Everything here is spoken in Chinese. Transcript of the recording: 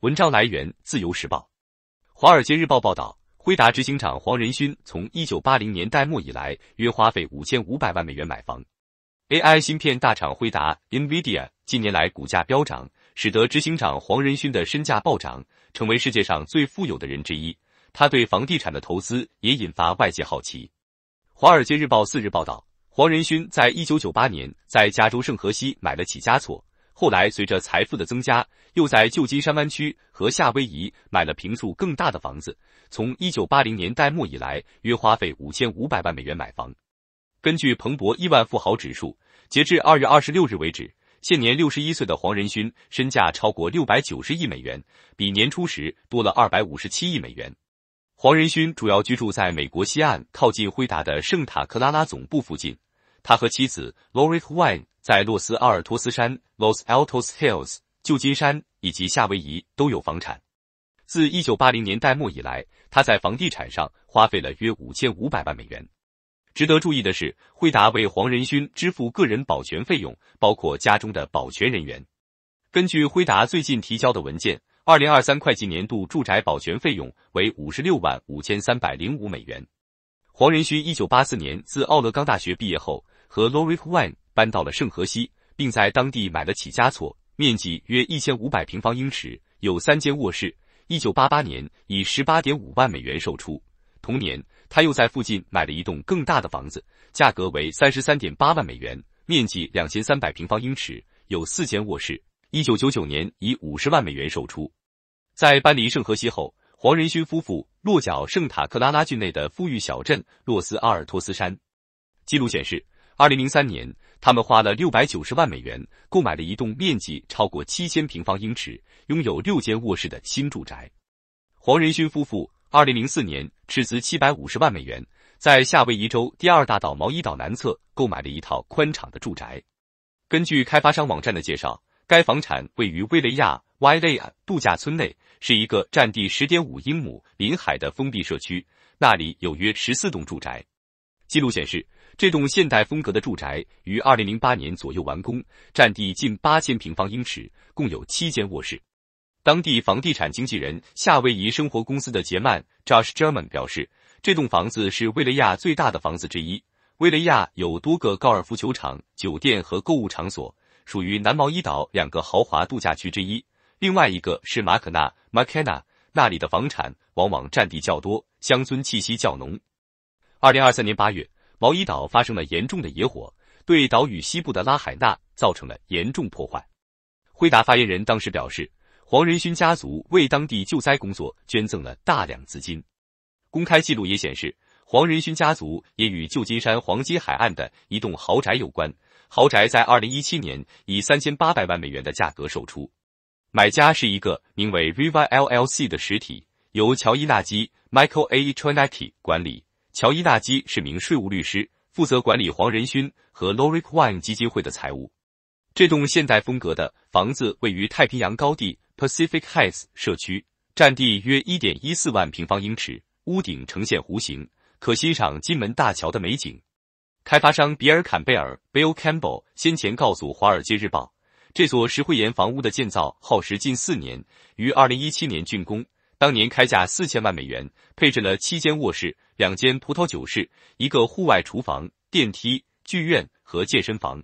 文章来源：自由时报。《华尔街日报》报道，辉达执行长黄仁勋从一九八零年代末以来，约花费五千五百万美元买房。AI 芯片大厂辉达 （NVIDIA） 近年来股价飙涨，使得执行长黄仁勋的身价暴涨，成为世界上最富有的人之一。他对房地产的投资也引发外界好奇。《华尔街日报》四日报道，黄仁勋在一九九八年在加州圣荷西买了起家厝。后来，随着财富的增加，又在旧金山湾区和夏威夷买了平数更大的房子。从一九八零年代末以来，约花费五千五百万美元买房。根据彭博亿万富豪指数，截至二月二十六日为止，现年六十一岁的黄仁勋身价超过六百九十亿美元，比年初时多了二百五十七亿美元。黄仁勋主要居住在美国西岸靠近辉达的圣塔克拉拉总部附近。他和妻子 Lori w n 在洛斯阿尔托斯山 （Los Altos Hills）、旧金山以及夏威夷都有房产。自一九八零年代末以来，他在房地产上花费了约五千五百万美元。值得注意的是，惠达为黄仁勋支付个人保全费用，包括家中的保全人员。根据辉达最近提交的文件，二零二三会计年度住宅保全费用为五十六万五千三百零五美元。黄仁勋一九八四年自奥勒冈大学毕业后，和 Laurie w a n e 搬到了圣荷西，并在当地买了起家措，面积约一千五百平方英尺，有三间卧室。一九八八年以十八点五万美元售出。同年，他又在附近买了一栋更大的房子，价格为三十三点八万美元，面积两千三百平方英尺，有四间卧室。一九九九年以五十万美元售出。在搬离圣荷西后，黄仁勋夫妇落脚圣塔克拉拉郡内的富裕小镇洛斯阿尔托斯山。记录显示，二零零三年。他们花了六百九十万美元购买了一栋面积超过七千平方英尺、拥有六间卧室的新住宅。黄仁勋夫妇二零零四年斥资七百五十万美元，在夏威夷州第二大岛毛伊岛南侧购买了一套宽敞的住宅。根据开发商网站的介绍，该房产位于威雷亚 （Wailea） 度假村内，是一个占地十点五英亩、临海的封闭社区，那里有约十四栋住宅。记录显示。这栋现代风格的住宅于二零零八年左右完工，占地近八千平方英尺，共有七间卧室。当地房地产经纪人夏威夷生活公司的杰曼 （Josh German） 表示，这栋房子是威雷亚最大的房子之一。威雷亚有多个高尔夫球场、酒店和购物场所，属于南毛伊岛两个豪华度假区之一。另外一个是马可纳 m a e n a 那里的房产往往占地较多，乡村气息较浓。二零二三年八月。毛伊岛发生了严重的野火，对岛屿西部的拉海纳造成了严重破坏。辉达发言人当时表示，黄仁勋家族为当地救灾工作捐赠了大量资金。公开记录也显示，黄仁勋家族也与旧金山黄金海岸的一栋豪宅有关。豪宅在二零一七年以三千八百万美元的价格售出，买家是一个名为 Ry LLC 的实体，由乔伊纳基 （Michael A. t r i n e t t i 管理。乔伊纳基是名税务律师，负责管理黄仁勋和 Lorik Wine 基金会的财务。这栋现代风格的房子位于太平洋高地 （Pacific Heights） 社区，占地约一点一四万平方英尺，屋顶呈现弧形，可欣赏金门大桥的美景。开发商比尔·坎贝尔 （Bill Campbell） 先前告诉《华尔街日报》，这座石灰岩房屋的建造耗时近四年，于二零一七年竣工，当年开价四千万美元，配置了七间卧室。两间葡萄酒室，一个户外厨房，电梯，剧院和健身房。